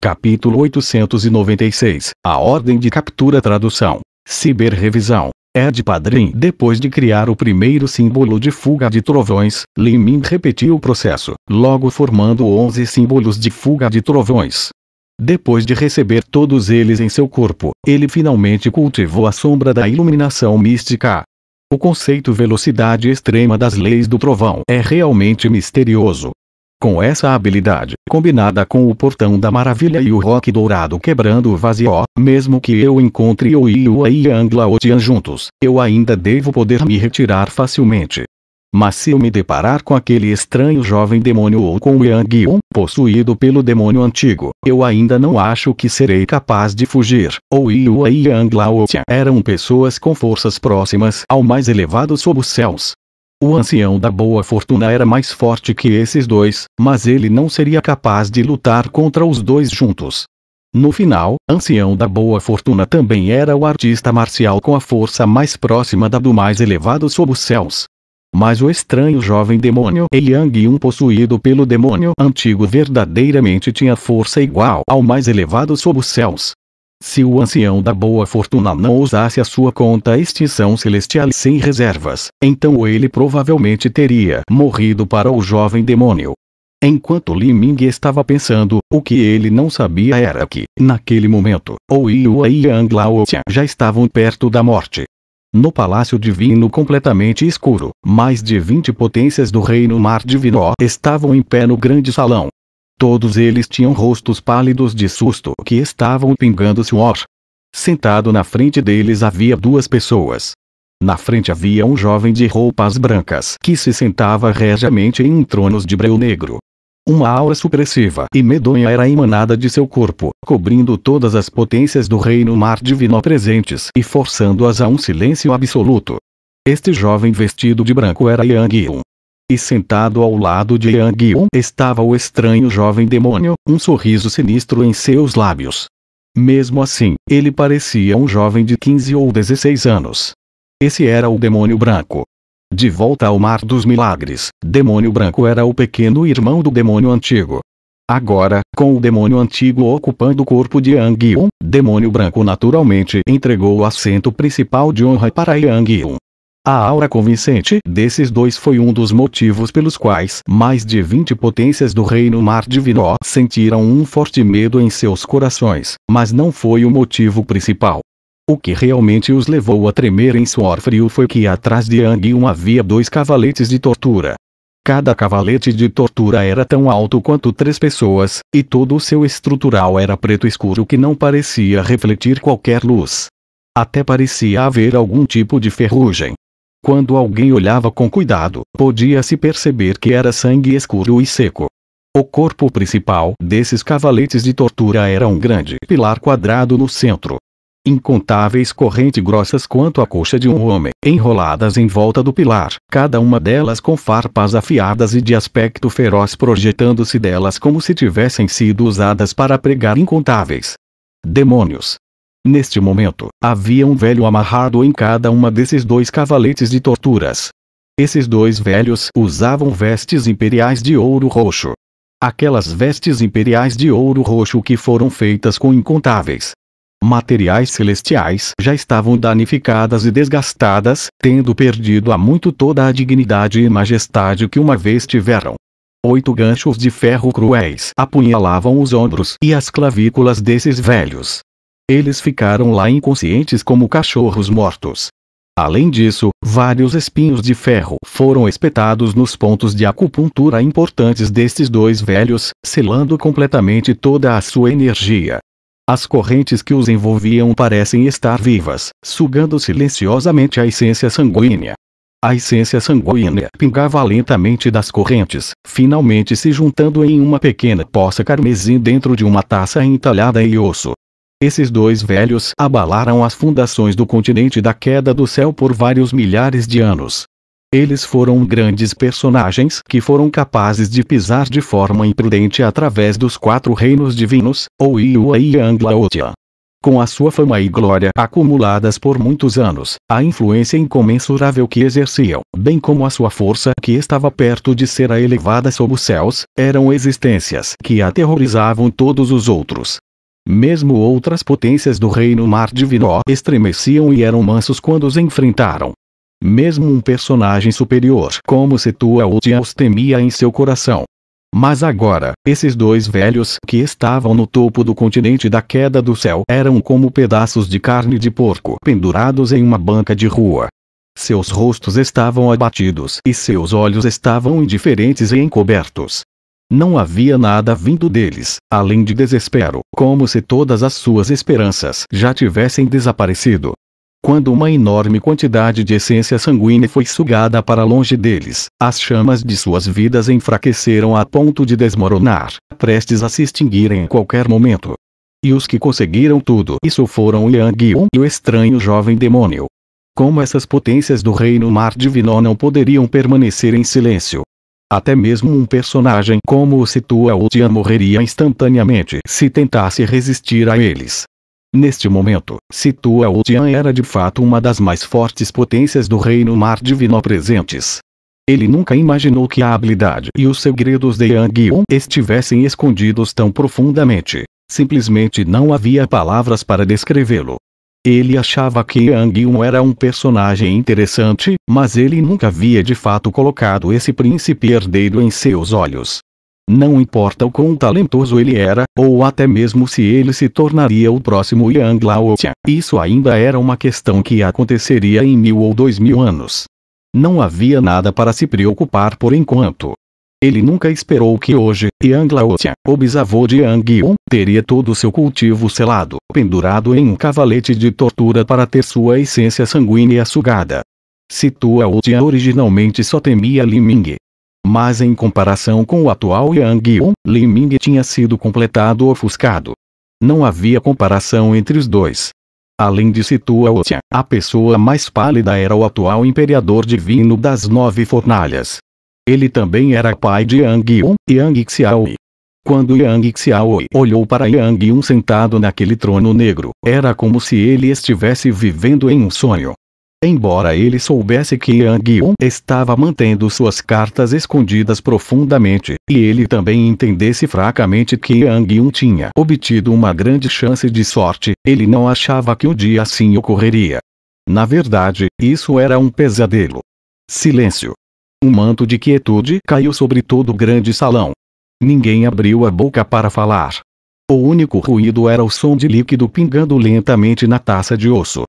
Capítulo 896 A Ordem de Captura Tradução Ciberrevisão é Ed Padrim Depois de criar o primeiro símbolo de fuga de trovões, Limin repetiu o processo, logo formando 11 símbolos de fuga de trovões. Depois de receber todos eles em seu corpo, ele finalmente cultivou a sombra da iluminação mística. O conceito velocidade extrema das leis do trovão é realmente misterioso, com essa habilidade, combinada com o portão da maravilha e o rock dourado quebrando o vazio, mesmo que eu encontre o Iua e Angla Otian juntos, eu ainda devo poder me retirar facilmente. Mas se eu me deparar com aquele estranho jovem demônio ou com Yang Yun, possuído pelo demônio antigo, eu ainda não acho que serei capaz de fugir. Ou Iua e Yang Laotian eram pessoas com forças próximas ao mais elevado sob os céus, o ancião da boa fortuna era mais forte que esses dois, mas ele não seria capaz de lutar contra os dois juntos. No final, ancião da boa fortuna também era o artista marcial com a força mais próxima da do mais elevado sob os céus. Mas o estranho jovem demônio Eliang Yun possuído pelo demônio antigo verdadeiramente tinha força igual ao mais elevado sob os céus. Se o ancião da boa fortuna não usasse a sua conta extinção celestial sem reservas, então ele provavelmente teria morrido para o jovem demônio. Enquanto Li Ming estava pensando, o que ele não sabia era que, naquele momento, ou Yua e Yang Laotian já estavam perto da morte. No palácio divino completamente escuro, mais de 20 potências do reino mar divino estavam em pé no grande salão, Todos eles tinham rostos pálidos de susto que estavam pingando suor. Sentado na frente deles havia duas pessoas. Na frente havia um jovem de roupas brancas que se sentava regiamente em um trono de breu negro. Uma aura supressiva e medonha era emanada de seu corpo, cobrindo todas as potências do reino mar divino presentes e forçando-as a um silêncio absoluto. Este jovem vestido de branco era Yang Yun, e sentado ao lado de Yang Yun estava o estranho jovem demônio, um sorriso sinistro em seus lábios. Mesmo assim, ele parecia um jovem de 15 ou 16 anos. Esse era o demônio branco. De volta ao Mar dos Milagres, demônio branco era o pequeno irmão do demônio antigo. Agora, com o demônio antigo ocupando o corpo de Yang Yun, demônio branco naturalmente entregou o assento principal de honra para Yang Yun. A aura convincente desses dois foi um dos motivos pelos quais mais de 20 potências do reino Mar Divino sentiram um forte medo em seus corações, mas não foi o motivo principal. O que realmente os levou a tremer em suor frio foi que atrás de Anguion havia dois cavaletes de tortura. Cada cavalete de tortura era tão alto quanto três pessoas, e todo o seu estrutural era preto escuro que não parecia refletir qualquer luz. Até parecia haver algum tipo de ferrugem, quando alguém olhava com cuidado, podia-se perceber que era sangue escuro e seco. O corpo principal desses cavaletes de tortura era um grande pilar quadrado no centro. Incontáveis correntes grossas quanto a coxa de um homem, enroladas em volta do pilar, cada uma delas com farpas afiadas e de aspecto feroz projetando-se delas como se tivessem sido usadas para pregar incontáveis demônios. Neste momento, havia um velho amarrado em cada uma desses dois cavaletes de torturas. Esses dois velhos usavam vestes imperiais de ouro roxo. Aquelas vestes imperiais de ouro roxo que foram feitas com incontáveis materiais celestiais já estavam danificadas e desgastadas, tendo perdido há muito toda a dignidade e majestade que uma vez tiveram. Oito ganchos de ferro cruéis apunhalavam os ombros e as clavículas desses velhos. Eles ficaram lá inconscientes como cachorros mortos. Além disso, vários espinhos de ferro foram espetados nos pontos de acupuntura importantes destes dois velhos, selando completamente toda a sua energia. As correntes que os envolviam parecem estar vivas, sugando silenciosamente a essência sanguínea. A essência sanguínea pingava lentamente das correntes, finalmente se juntando em uma pequena poça carmesim dentro de uma taça entalhada em osso. Esses dois velhos abalaram as fundações do continente da queda do céu por vários milhares de anos. Eles foram grandes personagens que foram capazes de pisar de forma imprudente através dos quatro reinos divinos, ou Iua e Anglaotia. Com a sua fama e glória acumuladas por muitos anos, a influência incomensurável que exerciam, bem como a sua força que estava perto de ser elevada sob os céus, eram existências que aterrorizavam todos os outros. Mesmo outras potências do reino Mar Divino estremeciam e eram mansos quando os enfrentaram. Mesmo um personagem superior como Setua Utia os temia em seu coração. Mas agora, esses dois velhos que estavam no topo do continente da queda do céu eram como pedaços de carne de porco pendurados em uma banca de rua. Seus rostos estavam abatidos e seus olhos estavam indiferentes e encobertos. Não havia nada vindo deles, além de desespero, como se todas as suas esperanças já tivessem desaparecido. Quando uma enorme quantidade de essência sanguínea foi sugada para longe deles, as chamas de suas vidas enfraqueceram a ponto de desmoronar, prestes a se extinguirem em qualquer momento. E os que conseguiram tudo isso foram Yang Yun e o estranho jovem demônio. Como essas potências do reino mar divino não poderiam permanecer em silêncio, até mesmo um personagem como o Situa Otian morreria instantaneamente se tentasse resistir a eles. Neste momento, Situa Tian era de fato uma das mais fortes potências do reino mar divino presentes. Ele nunca imaginou que a habilidade e os segredos de Yang Yun estivessem escondidos tão profundamente. Simplesmente não havia palavras para descrevê-lo. Ele achava que Yang Yun era um personagem interessante, mas ele nunca havia de fato colocado esse príncipe herdeiro em seus olhos. Não importa o quão talentoso ele era, ou até mesmo se ele se tornaria o próximo Yang Laotian, isso ainda era uma questão que aconteceria em mil ou dois mil anos. Não havia nada para se preocupar por enquanto. Ele nunca esperou que hoje, Yang Laotia, o bisavô de Yang Yun, teria todo o seu cultivo selado, pendurado em um cavalete de tortura para ter sua essência sanguínea sugada. Situa Otia originalmente só temia Li Ming. Mas em comparação com o atual Yang Yun, Li Ming tinha sido completado ofuscado. Não havia comparação entre os dois. Além de Situa Otia, a pessoa mais pálida era o atual imperador divino das nove fornalhas. Ele também era pai de Yang Yun e Yang Xiaoi. Quando Yang Xiaoi olhou para Yang Yun sentado naquele trono negro, era como se ele estivesse vivendo em um sonho. Embora ele soubesse que Yang Yun estava mantendo suas cartas escondidas profundamente, e ele também entendesse fracamente que Yang Yun tinha obtido uma grande chance de sorte, ele não achava que um dia assim ocorreria. Na verdade, isso era um pesadelo. Silêncio. Um manto de quietude caiu sobre todo o grande salão. Ninguém abriu a boca para falar. O único ruído era o som de líquido pingando lentamente na taça de osso.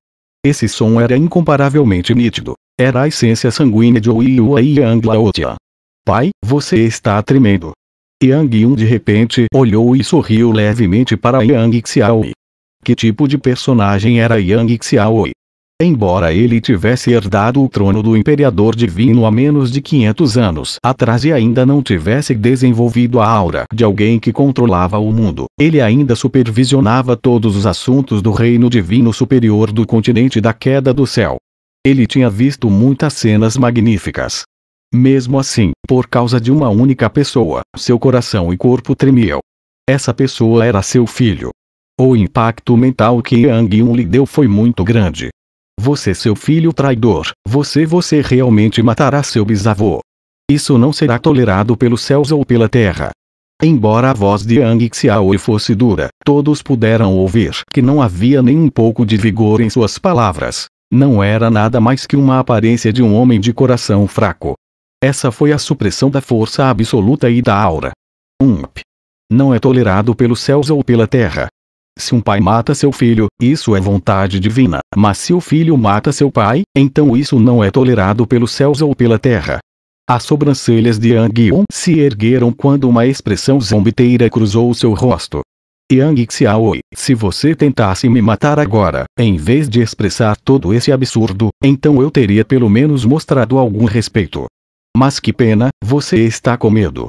Esse som era incomparavelmente nítido. Era a essência sanguínea de Oiyua e Yang Laotia. Pai, você está tremendo. Yang Yun de repente olhou e sorriu levemente para Yang Xiaoi. Que tipo de personagem era Yang Xiaoi? Embora ele tivesse herdado o trono do Imperador Divino há menos de 500 anos atrás e ainda não tivesse desenvolvido a aura de alguém que controlava o mundo, ele ainda supervisionava todos os assuntos do Reino Divino Superior do continente da queda do céu. Ele tinha visto muitas cenas magníficas. Mesmo assim, por causa de uma única pessoa, seu coração e corpo tremiam. Essa pessoa era seu filho. O impacto mental que Yang Yun lhe deu foi muito grande. Você seu filho traidor, você você realmente matará seu bisavô. Isso não será tolerado pelos céus ou pela terra. Embora a voz de Yang Xiaoi fosse dura, todos puderam ouvir que não havia nem um pouco de vigor em suas palavras. Não era nada mais que uma aparência de um homem de coração fraco. Essa foi a supressão da força absoluta e da aura. Ump. Não é tolerado pelos céus ou pela terra, se um pai mata seu filho, isso é vontade divina, mas se o filho mata seu pai, então isso não é tolerado pelos céus ou pela terra. As sobrancelhas de Yang Yun se ergueram quando uma expressão zombeteira cruzou seu rosto. Yang Xiaoi, se você tentasse me matar agora, em vez de expressar todo esse absurdo, então eu teria pelo menos mostrado algum respeito. Mas que pena, você está com medo.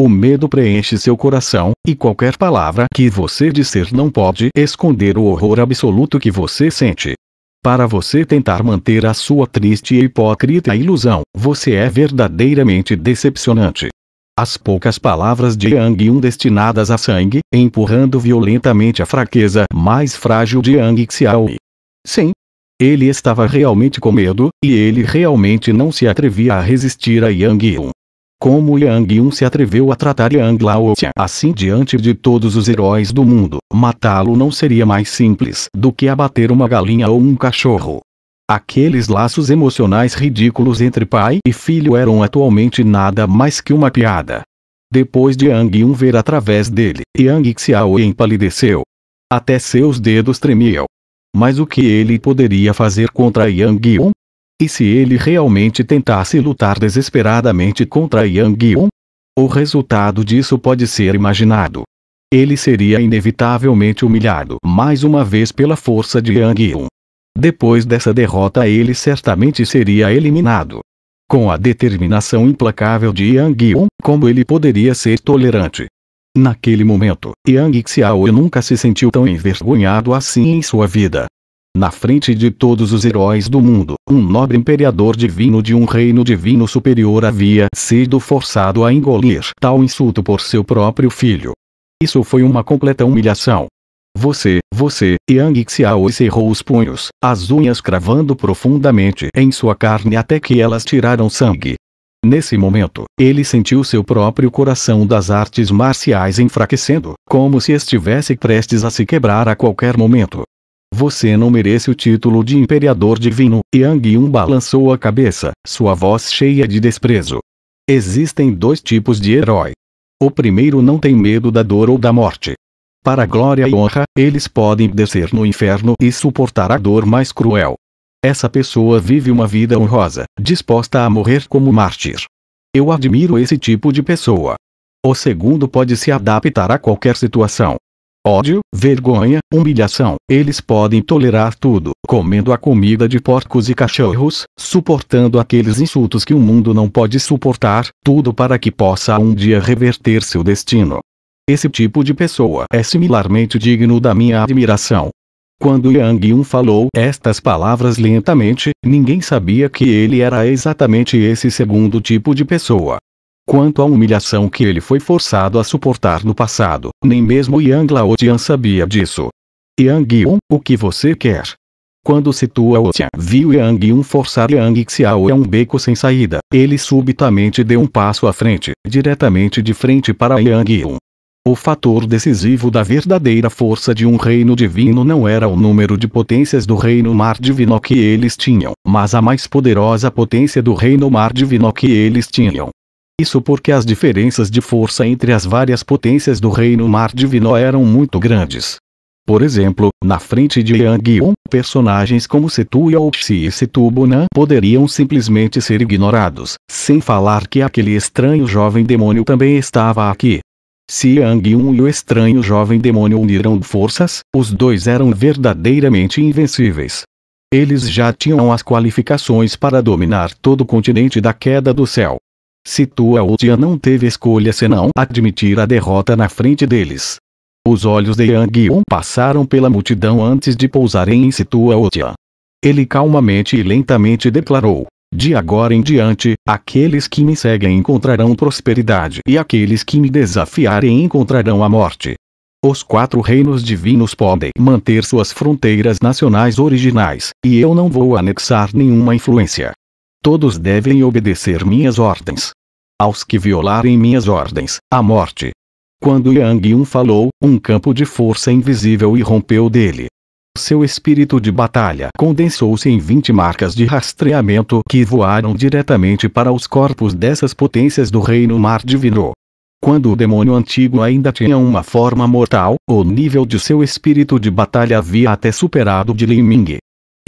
O medo preenche seu coração, e qualquer palavra que você disser não pode esconder o horror absoluto que você sente. Para você tentar manter a sua triste e hipócrita ilusão, você é verdadeiramente decepcionante. As poucas palavras de Yang Yun destinadas a sangue, empurrando violentamente a fraqueza mais frágil de Yang Xiaoyi. Sim. Ele estava realmente com medo, e ele realmente não se atrevia a resistir a Yang Yun como Yang Yun se atreveu a tratar Yang Laotian assim diante de todos os heróis do mundo, matá-lo não seria mais simples do que abater uma galinha ou um cachorro. Aqueles laços emocionais ridículos entre pai e filho eram atualmente nada mais que uma piada. Depois de Yang Yun ver através dele, Yang Xiao empalideceu. Até seus dedos tremiam. Mas o que ele poderia fazer contra Yang Yun? E se ele realmente tentasse lutar desesperadamente contra Yang Yun? O resultado disso pode ser imaginado. Ele seria inevitavelmente humilhado mais uma vez pela força de Yang Yun. Depois dessa derrota, ele certamente seria eliminado. Com a determinação implacável de Yang Yun, como ele poderia ser tolerante? Naquele momento, Yang Xiao nunca se sentiu tão envergonhado assim em sua vida na frente de todos os heróis do mundo, um nobre imperador divino de um reino divino superior havia sido forçado a engolir tal insulto por seu próprio filho. Isso foi uma completa humilhação. Você, você, Yang Xiao cerrou os punhos, as unhas cravando profundamente em sua carne até que elas tiraram sangue. Nesse momento, ele sentiu seu próprio coração das artes marciais enfraquecendo, como se estivesse prestes a se quebrar a qualquer momento. Você não merece o título de imperador divino. Yang Yun balançou a cabeça, sua voz cheia de desprezo. Existem dois tipos de herói. O primeiro não tem medo da dor ou da morte. Para glória e honra, eles podem descer no inferno e suportar a dor mais cruel. Essa pessoa vive uma vida honrosa, disposta a morrer como mártir. Eu admiro esse tipo de pessoa. O segundo pode se adaptar a qualquer situação, ódio, vergonha, humilhação. Eles podem tolerar tudo, comendo a comida de porcos e cachorros, suportando aqueles insultos que o mundo não pode suportar, tudo para que possa um dia reverter seu destino. Esse tipo de pessoa é similarmente digno da minha admiração. Quando Yang Yun falou estas palavras lentamente, ninguém sabia que ele era exatamente esse segundo tipo de pessoa quanto à humilhação que ele foi forçado a suportar no passado. Nem mesmo Yang Laotian sabia disso. Yang Yun, o que você quer? Quando Situa Otian viu Yang Yun forçar Yang Xiao a um beco sem saída, ele subitamente deu um passo à frente, diretamente de frente para Yang Yun. O fator decisivo da verdadeira força de um reino divino não era o número de potências do reino mar divino que eles tinham, mas a mais poderosa potência do reino mar divino que eles tinham. Isso porque as diferenças de força entre as várias potências do reino Mar Divino eram muito grandes. Por exemplo, na frente de Yang-un, personagens como Setu Yaoxi e Setubunan poderiam simplesmente ser ignorados, sem falar que aquele estranho jovem demônio também estava aqui. Se yang Yun e o estranho jovem demônio uniram forças, os dois eram verdadeiramente invencíveis. Eles já tinham as qualificações para dominar todo o continente da queda do céu, Situa Utia não teve escolha senão admitir a derrota na frente deles. Os olhos de Yang Yun passaram pela multidão antes de pousarem em Situa Utia. Ele calmamente e lentamente declarou: De agora em diante, aqueles que me seguem encontrarão prosperidade e aqueles que me desafiarem encontrarão a morte. Os quatro reinos divinos podem manter suas fronteiras nacionais originais, e eu não vou anexar nenhuma influência. Todos devem obedecer minhas ordens. Aos que violarem minhas ordens, a morte. Quando Yang Yun falou, um campo de força invisível irrompeu dele. Seu espírito de batalha condensou-se em 20 marcas de rastreamento que voaram diretamente para os corpos dessas potências do reino mar divino. Quando o demônio antigo ainda tinha uma forma mortal, o nível de seu espírito de batalha havia até superado de Lin Ming.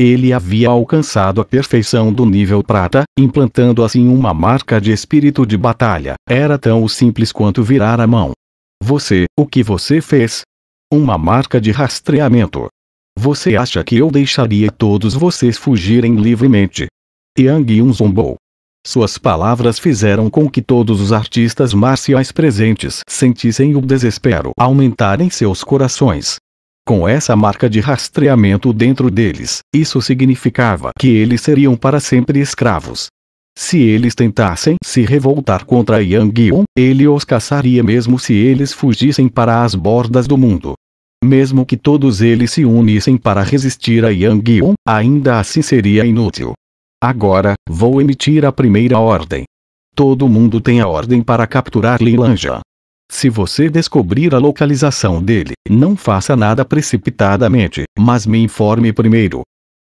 Ele havia alcançado a perfeição do nível prata, implantando assim uma marca de espírito de batalha. Era tão simples quanto virar a mão. Você, o que você fez? Uma marca de rastreamento. Você acha que eu deixaria todos vocês fugirem livremente? Yang Yun zombou. Suas palavras fizeram com que todos os artistas marciais presentes sentissem o desespero aumentar em seus corações com essa marca de rastreamento dentro deles, isso significava que eles seriam para sempre escravos. Se eles tentassem se revoltar contra Yang Yun, ele os caçaria mesmo se eles fugissem para as bordas do mundo. Mesmo que todos eles se unissem para resistir a Yang Yun, ainda assim seria inútil. Agora, vou emitir a primeira ordem. Todo mundo tem a ordem para capturar Lilanja. Se você descobrir a localização dele, não faça nada precipitadamente, mas me informe primeiro.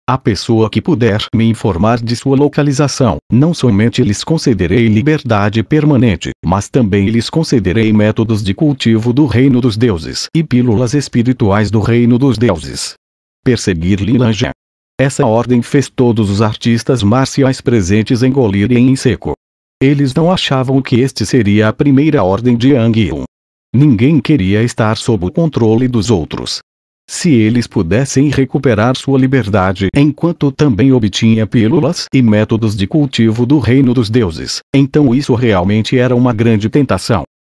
A pessoa que puder me informar de sua localização, não somente lhes concederei liberdade permanente, mas também lhes concederei métodos de cultivo do reino dos deuses e pílulas espirituais do reino dos deuses. Perseguir Lilanja. Essa ordem fez todos os artistas marciais presentes engolirem em seco. Eles não achavam que este seria a primeira ordem de Yang Yun. Ninguém queria estar sob o controle dos outros. Se eles pudessem recuperar sua liberdade enquanto também obtinha pílulas e métodos de cultivo do reino dos deuses, então isso realmente era uma grande tentação.